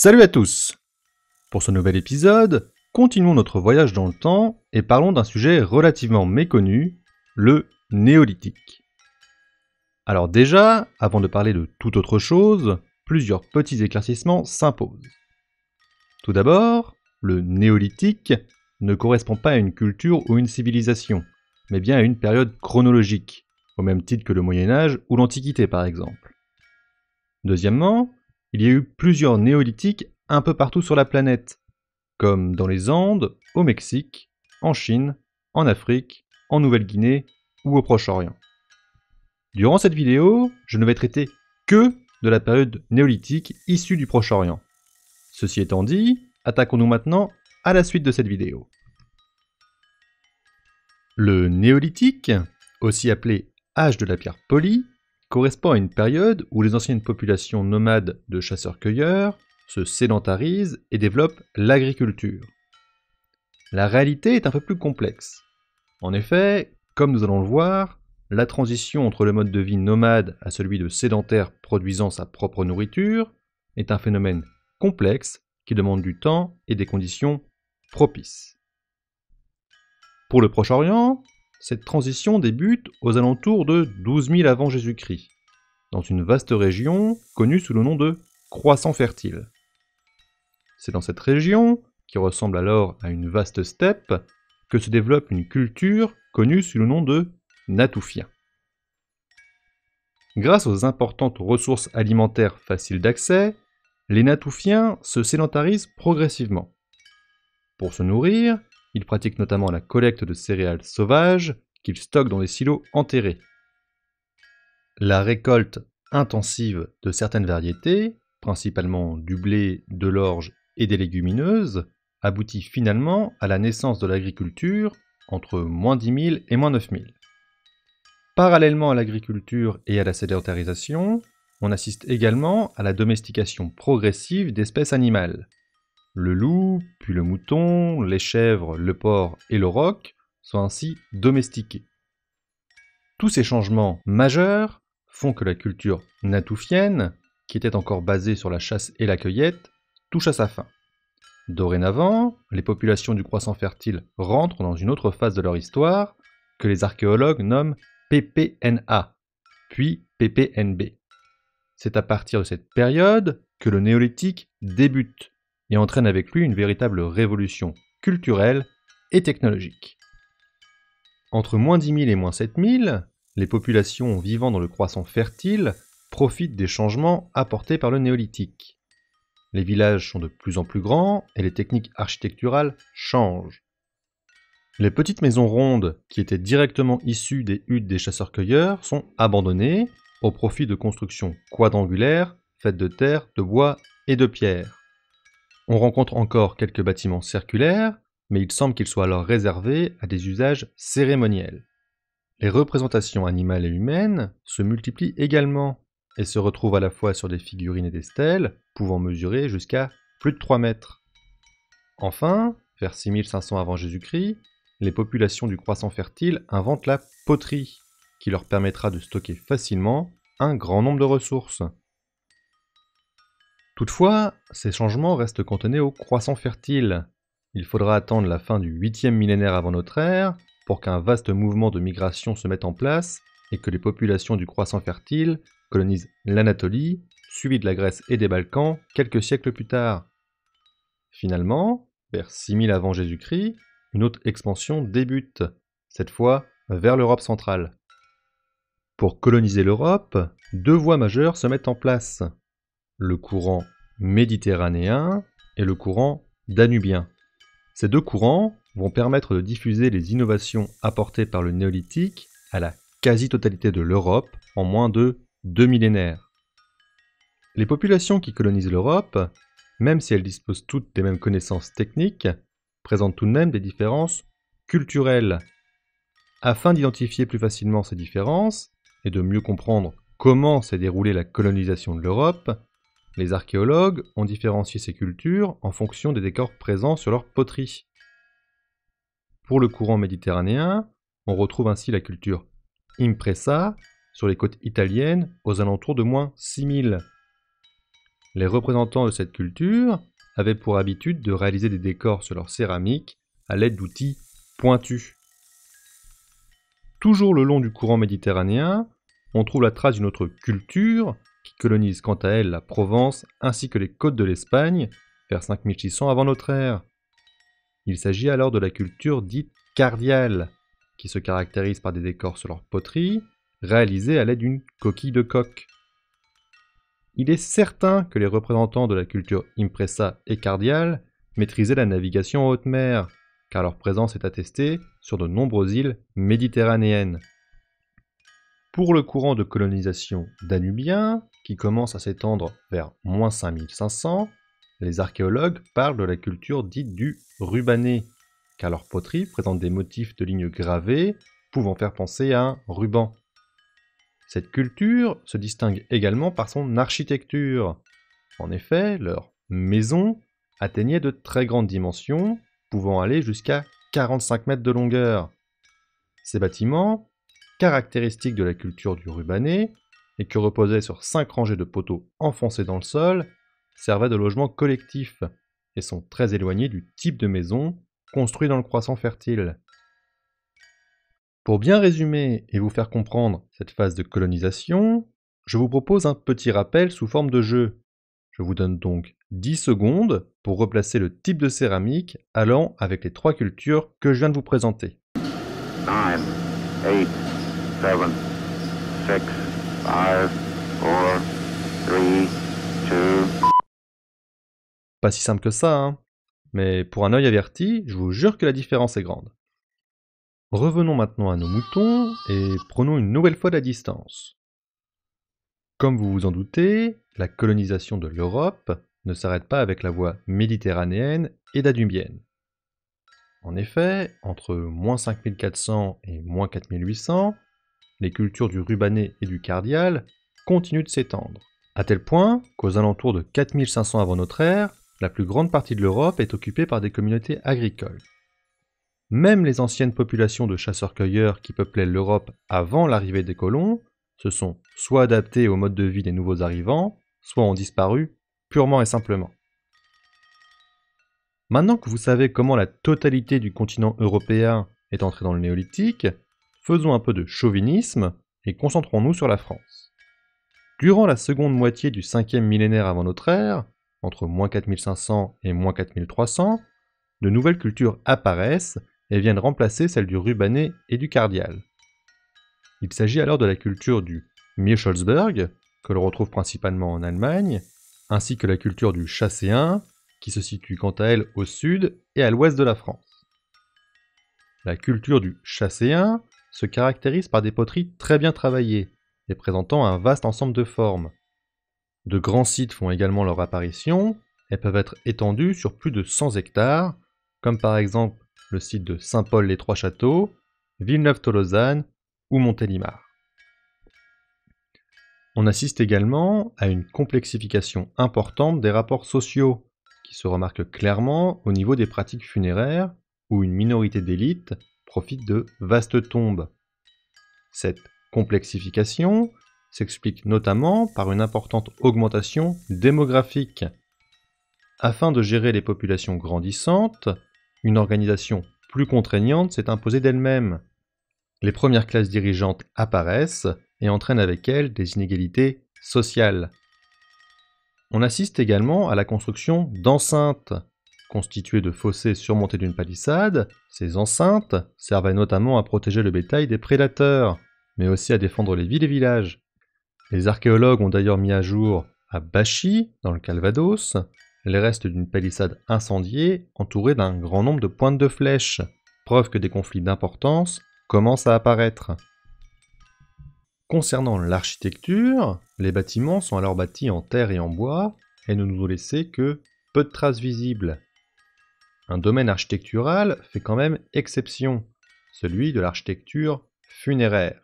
Salut à tous Pour ce nouvel épisode, continuons notre voyage dans le temps et parlons d'un sujet relativement méconnu, le néolithique. Alors déjà, avant de parler de toute autre chose, plusieurs petits éclaircissements s'imposent. Tout d'abord, le néolithique ne correspond pas à une culture ou une civilisation, mais bien à une période chronologique, au même titre que le Moyen Âge ou l'Antiquité par exemple. Deuxièmement, il y a eu plusieurs néolithiques un peu partout sur la planète, comme dans les Andes, au Mexique, en Chine, en Afrique, en Nouvelle-Guinée ou au Proche-Orient. Durant cette vidéo, je ne vais traiter que de la période néolithique issue du Proche-Orient. Ceci étant dit, attaquons-nous maintenant à la suite de cette vidéo. Le néolithique, aussi appelé âge de la pierre polie, correspond à une période où les anciennes populations nomades de chasseurs-cueilleurs se sédentarisent et développent l'agriculture. La réalité est un peu plus complexe. En effet, comme nous allons le voir, la transition entre le mode de vie nomade à celui de sédentaire produisant sa propre nourriture est un phénomène complexe qui demande du temps et des conditions propices. Pour le Proche-Orient, cette transition débute aux alentours de 12 000 avant Jésus-Christ, dans une vaste région connue sous le nom de croissant fertile. C'est dans cette région, qui ressemble alors à une vaste steppe, que se développe une culture connue sous le nom de natoufiens. Grâce aux importantes ressources alimentaires faciles d'accès, les natoufiens se sédentarisent progressivement. Pour se nourrir, il pratique notamment la collecte de céréales sauvages qu'il stocke dans des silos enterrés. La récolte intensive de certaines variétés, principalement du blé, de l'orge et des légumineuses, aboutit finalement à la naissance de l'agriculture entre moins 10 000 et moins 9 000. Parallèlement à l'agriculture et à la sédentarisation, on assiste également à la domestication progressive d'espèces animales. Le loup, puis le mouton, les chèvres, le porc et le roc sont ainsi domestiqués. Tous ces changements majeurs font que la culture natoufienne, qui était encore basée sur la chasse et la cueillette, touche à sa fin. Dorénavant, les populations du croissant fertile rentrent dans une autre phase de leur histoire que les archéologues nomment PPNA, puis PPNB. C'est à partir de cette période que le néolithique débute et entraîne avec lui une véritable révolution culturelle et technologique. Entre moins 10 000 et moins 7 000, les populations vivant dans le croissant fertile profitent des changements apportés par le néolithique. Les villages sont de plus en plus grands et les techniques architecturales changent. Les petites maisons rondes, qui étaient directement issues des huttes des chasseurs-cueilleurs, sont abandonnées au profit de constructions quadrangulaires faites de terre, de bois et de pierre. On rencontre encore quelques bâtiments circulaires, mais il semble qu'ils soient alors réservés à des usages cérémoniels. Les représentations animales et humaines se multiplient également et se retrouvent à la fois sur des figurines et des stèles, pouvant mesurer jusqu'à plus de 3 mètres. Enfin, vers 6500 avant Jésus-Christ, les populations du croissant fertile inventent la poterie, qui leur permettra de stocker facilement un grand nombre de ressources, Toutefois, ces changements restent contenus au Croissant Fertile. Il faudra attendre la fin du 8e millénaire avant notre ère pour qu'un vaste mouvement de migration se mette en place et que les populations du croissant fertile colonisent l'Anatolie, suivie de la Grèce et des Balkans quelques siècles plus tard. Finalement, vers 6000 avant Jésus-Christ, une autre expansion débute, cette fois vers l'Europe centrale. Pour coloniser l'Europe, deux voies majeures se mettent en place le courant méditerranéen et le courant danubien. Ces deux courants vont permettre de diffuser les innovations apportées par le néolithique à la quasi-totalité de l'Europe en moins de deux millénaires. Les populations qui colonisent l'Europe, même si elles disposent toutes des mêmes connaissances techniques, présentent tout de même des différences culturelles. Afin d'identifier plus facilement ces différences et de mieux comprendre comment s'est déroulée la colonisation de l'Europe, les archéologues ont différencié ces cultures en fonction des décors présents sur leur poterie. Pour le courant méditerranéen, on retrouve ainsi la culture impressa sur les côtes italiennes aux alentours de moins 6000. Les représentants de cette culture avaient pour habitude de réaliser des décors sur leur céramique à l'aide d'outils pointus. Toujours le long du courant méditerranéen, on trouve la trace d'une autre culture qui colonisent quant à elle la Provence ainsi que les côtes de l'Espagne vers 5600 avant notre ère. Il s'agit alors de la culture dite cardiale, qui se caractérise par des décors sur leur poterie, réalisés à l'aide d'une coquille de coque. Il est certain que les représentants de la culture impressa et cardiale maîtrisaient la navigation en haute mer, car leur présence est attestée sur de nombreuses îles méditerranéennes pour le courant de colonisation danubien, qui commence à s'étendre vers moins 5500, les archéologues parlent de la culture dite du rubané, car leur poterie présente des motifs de lignes gravées pouvant faire penser à un ruban. Cette culture se distingue également par son architecture. En effet, leurs maisons atteignaient de très grandes dimensions, pouvant aller jusqu'à 45 mètres de longueur. Ces bâtiments caractéristiques de la culture du rubané, et qui reposait sur cinq rangées de poteaux enfoncés dans le sol, servaient de logement collectif et sont très éloignés du type de maison construit dans le croissant fertile. Pour bien résumer et vous faire comprendre cette phase de colonisation, je vous propose un petit rappel sous forme de jeu. Je vous donne donc 10 secondes pour replacer le type de céramique allant avec les trois cultures que je viens de vous présenter. 6, 3, 2... Pas si simple que ça, hein mais pour un œil averti, je vous jure que la différence est grande. Revenons maintenant à nos moutons et prenons une nouvelle fois la distance. Comme vous vous en doutez, la colonisation de l'Europe ne s'arrête pas avec la voie méditerranéenne et dadubienne. En effet, entre 5400 et moins 4800, les cultures du rubané et du cardial continuent de s'étendre, à tel point qu'aux alentours de 4500 avant notre ère, la plus grande partie de l'Europe est occupée par des communautés agricoles. Même les anciennes populations de chasseurs-cueilleurs qui peuplaient l'Europe avant l'arrivée des colons se sont soit adaptées au mode de vie des nouveaux arrivants, soit ont disparu purement et simplement. Maintenant que vous savez comment la totalité du continent européen est entrée dans le néolithique, Faisons un peu de chauvinisme et concentrons-nous sur la France. Durant la seconde moitié du 5e millénaire avant notre ère, entre 4500 et moins 4300, de nouvelles cultures apparaissent et viennent remplacer celles du rubané et du cardial. Il s'agit alors de la culture du Michelsberg, que l'on retrouve principalement en Allemagne, ainsi que la culture du chasséen, qui se situe quant à elle au sud et à l'ouest de la France. La culture du chasséen se caractérise par des poteries très bien travaillées et présentant un vaste ensemble de formes. De grands sites font également leur apparition et peuvent être étendus sur plus de 100 hectares, comme par exemple le site de Saint-Paul-les-Trois-Châteaux, Villeneuve-Tolosane ou Montélimar. On assiste également à une complexification importante des rapports sociaux, qui se remarque clairement au niveau des pratiques funéraires, où une minorité d'élite profite de vastes tombes. Cette complexification s'explique notamment par une importante augmentation démographique. Afin de gérer les populations grandissantes, une organisation plus contraignante s'est imposée d'elle-même. Les premières classes dirigeantes apparaissent et entraînent avec elles des inégalités sociales. On assiste également à la construction d'enceintes constituées de fossés surmontés d'une palissade, ces enceintes servaient notamment à protéger le bétail des prédateurs, mais aussi à défendre les villes et villages. Les archéologues ont d'ailleurs mis à jour, à Bachi, dans le Calvados, les restes d'une palissade incendiée entourée d'un grand nombre de pointes de flèches, preuve que des conflits d'importance commencent à apparaître. Concernant l'architecture, les bâtiments sont alors bâtis en terre et en bois et ne nous ont laissé que peu de traces visibles. Un domaine architectural fait quand même exception, celui de l'architecture funéraire.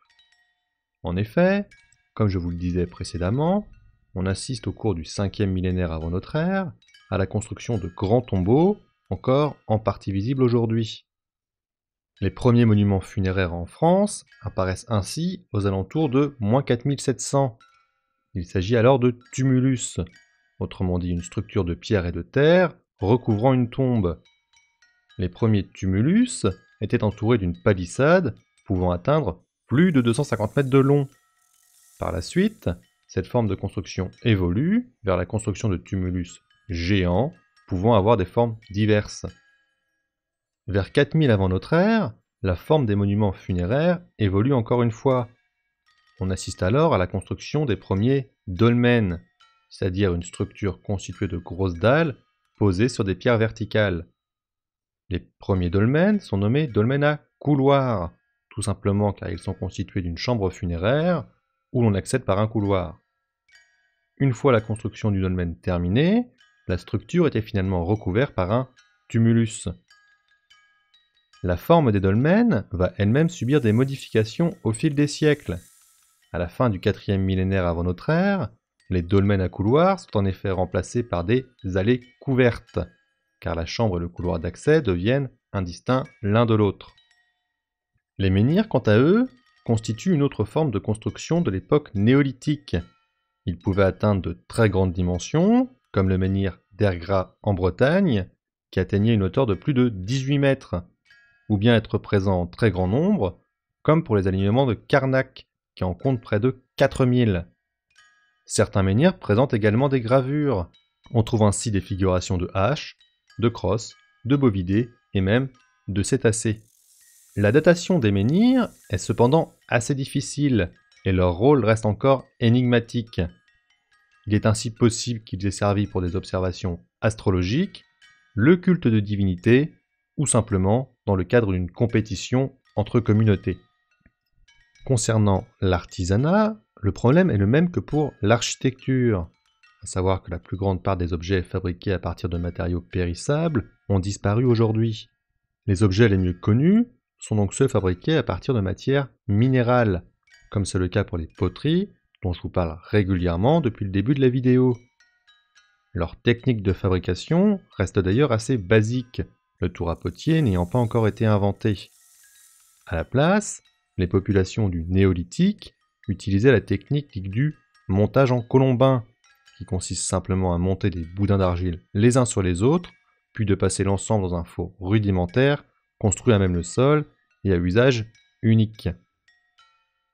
En effet, comme je vous le disais précédemment, on assiste au cours du 5e millénaire avant notre ère à la construction de grands tombeaux, encore en partie visibles aujourd'hui. Les premiers monuments funéraires en France apparaissent ainsi aux alentours de moins 4700. Il s'agit alors de tumulus, autrement dit une structure de pierre et de terre recouvrant une tombe, les premiers tumulus étaient entourés d'une palissade pouvant atteindre plus de 250 mètres de long. Par la suite, cette forme de construction évolue vers la construction de tumulus géants pouvant avoir des formes diverses. Vers 4000 avant notre ère, la forme des monuments funéraires évolue encore une fois. On assiste alors à la construction des premiers dolmens, c'est-à-dire une structure constituée de grosses dalles posées sur des pierres verticales. Les premiers dolmens sont nommés dolmens à couloir, tout simplement car ils sont constitués d'une chambre funéraire où l'on accède par un couloir. Une fois la construction du dolmen terminée, la structure était finalement recouverte par un tumulus. La forme des dolmens va elle-même subir des modifications au fil des siècles. À la fin du 4e millénaire avant notre ère, les dolmens à couloirs sont en effet remplacés par des allées couvertes car la chambre et le couloir d'accès deviennent indistincts l'un de l'autre. Les menhirs, quant à eux, constituent une autre forme de construction de l'époque néolithique. Ils pouvaient atteindre de très grandes dimensions, comme le menhir d'Ergra en Bretagne, qui atteignait une hauteur de plus de 18 mètres, ou bien être présents en très grand nombre, comme pour les alignements de Karnak, qui en compte près de 4000. Certains menhirs présentent également des gravures. On trouve ainsi des figurations de haches, de crosse, de bovidés et même de cétacés. La datation des menhirs est cependant assez difficile et leur rôle reste encore énigmatique. Il est ainsi possible qu'ils aient servi pour des observations astrologiques, le culte de divinités ou simplement dans le cadre d'une compétition entre communautés. Concernant l'artisanat, le problème est le même que pour l'architecture à savoir que la plus grande part des objets fabriqués à partir de matériaux périssables, ont disparu aujourd'hui. Les objets les mieux connus sont donc ceux fabriqués à partir de matières minérales, comme c'est le cas pour les poteries, dont je vous parle régulièrement depuis le début de la vidéo. Leur technique de fabrication reste d'ailleurs assez basique, le tour à potier n'ayant pas encore été inventé. À la place, les populations du néolithique utilisaient la technique du montage en colombin, qui consiste simplement à monter des boudins d'argile les uns sur les autres, puis de passer l'ensemble dans un four rudimentaire, construit à même le sol et à usage unique.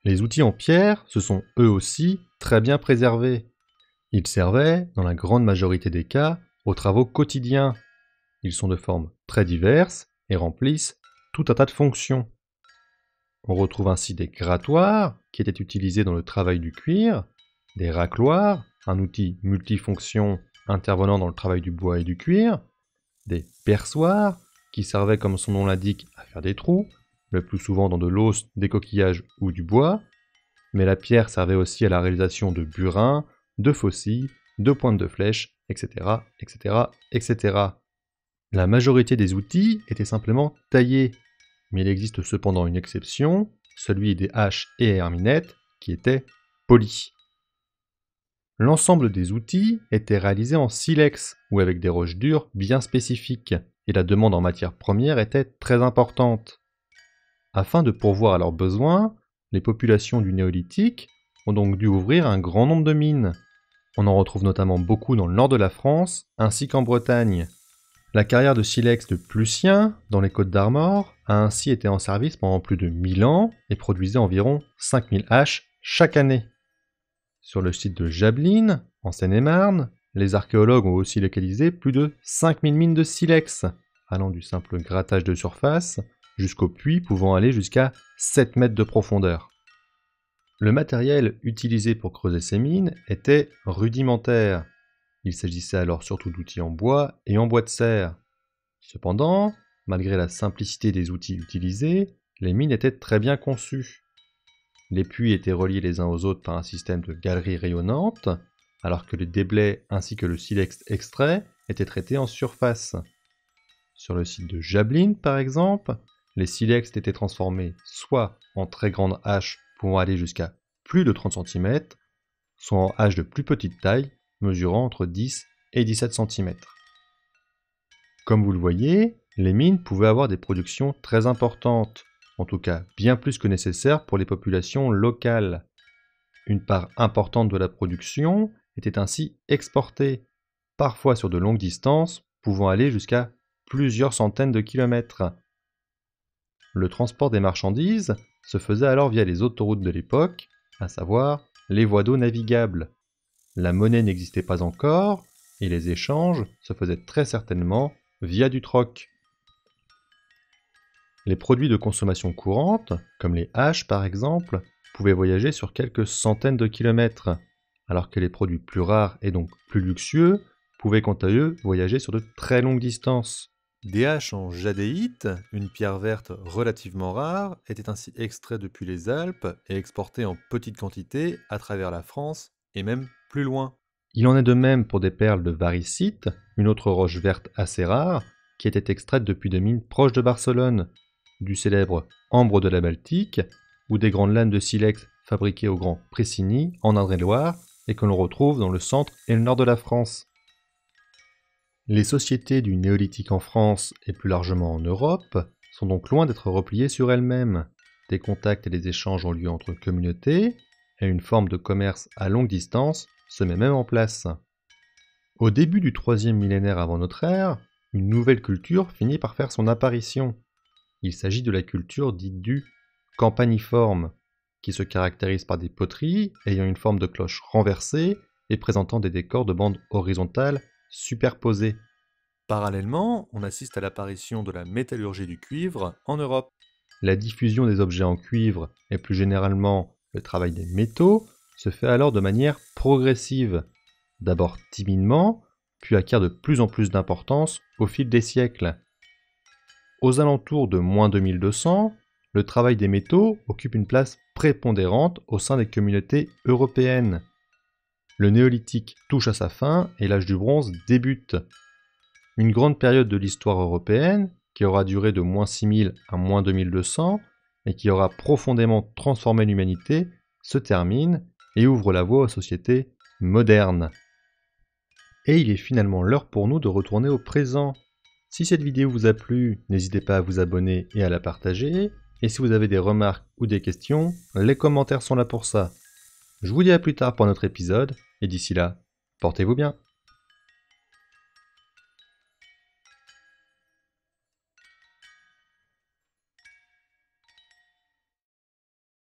Les outils en pierre se sont eux aussi très bien préservés. Ils servaient, dans la grande majorité des cas, aux travaux quotidiens. Ils sont de formes très diverses et remplissent tout un tas de fonctions. On retrouve ainsi des grattoirs qui étaient utilisés dans le travail du cuir, des racloirs un outil multifonction intervenant dans le travail du bois et du cuir, des perçoirs, qui servaient comme son nom l'indique à faire des trous, le plus souvent dans de l'os, des coquillages ou du bois, mais la pierre servait aussi à la réalisation de burins, de fossiles, de pointes de flèches, etc., etc., etc. La majorité des outils étaient simplement taillés, mais il existe cependant une exception, celui des haches et herminettes, qui étaient polies. L'ensemble des outils était réalisé en silex ou avec des roches dures bien spécifiques, et la demande en matière première était très importante. Afin de pourvoir à leurs besoins, les populations du néolithique ont donc dû ouvrir un grand nombre de mines. On en retrouve notamment beaucoup dans le nord de la France ainsi qu'en Bretagne. La carrière de silex de Plucien, dans les Côtes d'Armor, a ainsi été en service pendant plus de 1000 ans et produisait environ 5000 haches chaque année. Sur le site de Jablin, en Seine-et-Marne, les archéologues ont aussi localisé plus de 5000 mines de silex, allant du simple grattage de surface jusqu'au puits pouvant aller jusqu'à 7 mètres de profondeur. Le matériel utilisé pour creuser ces mines était rudimentaire. Il s'agissait alors surtout d'outils en bois et en bois de serre. Cependant, malgré la simplicité des outils utilisés, les mines étaient très bien conçues. Les puits étaient reliés les uns aux autres par un système de galeries rayonnantes, alors que les déblais ainsi que le silex extrait étaient traités en surface. Sur le site de Jablin, par exemple, les silex étaient transformés soit en très grandes haches pouvant aller jusqu'à plus de 30 cm, soit en haches de plus petite taille mesurant entre 10 et 17 cm. Comme vous le voyez, les mines pouvaient avoir des productions très importantes, en tout cas bien plus que nécessaire pour les populations locales. Une part importante de la production était ainsi exportée, parfois sur de longues distances, pouvant aller jusqu'à plusieurs centaines de kilomètres. Le transport des marchandises se faisait alors via les autoroutes de l'époque, à savoir les voies d'eau navigables. La monnaie n'existait pas encore, et les échanges se faisaient très certainement via du troc. Les produits de consommation courante, comme les haches par exemple, pouvaient voyager sur quelques centaines de kilomètres, alors que les produits plus rares et donc plus luxueux pouvaient quant à eux voyager sur de très longues distances. Des haches en jadéite, une pierre verte relativement rare, étaient ainsi extraites depuis les Alpes et exportées en petite quantité à travers la France et même plus loin. Il en est de même pour des perles de varicite, une autre roche verte assez rare, qui était extraite depuis des mines proches de Barcelone, du célèbre ambre de la Baltique ou des grandes lames de silex fabriquées au Grand Pressigny en Indre-et-Loire et que l'on retrouve dans le centre et le nord de la France. Les sociétés du néolithique en France et plus largement en Europe sont donc loin d'être repliées sur elles-mêmes. Des contacts et des échanges ont lieu entre communautés et une forme de commerce à longue distance se met même en place. Au début du troisième millénaire avant notre ère, une nouvelle culture finit par faire son apparition, il s'agit de la culture dite du campaniforme, qui se caractérise par des poteries ayant une forme de cloche renversée et présentant des décors de bandes horizontales superposées. Parallèlement, on assiste à l'apparition de la métallurgie du cuivre en Europe. La diffusion des objets en cuivre et plus généralement le travail des métaux se fait alors de manière progressive, d'abord timidement, puis acquiert de plus en plus d'importance au fil des siècles. Aux alentours de moins 2200, le travail des métaux occupe une place prépondérante au sein des communautés européennes. Le néolithique touche à sa fin et l'âge du bronze débute. Une grande période de l'histoire européenne, qui aura duré de moins 6000 à moins 2200 et qui aura profondément transformé l'humanité, se termine et ouvre la voie aux sociétés modernes. Et il est finalement l'heure pour nous de retourner au présent, si cette vidéo vous a plu, n'hésitez pas à vous abonner et à la partager. Et si vous avez des remarques ou des questions, les commentaires sont là pour ça. Je vous dis à plus tard pour notre épisode, et d'ici là, portez-vous bien.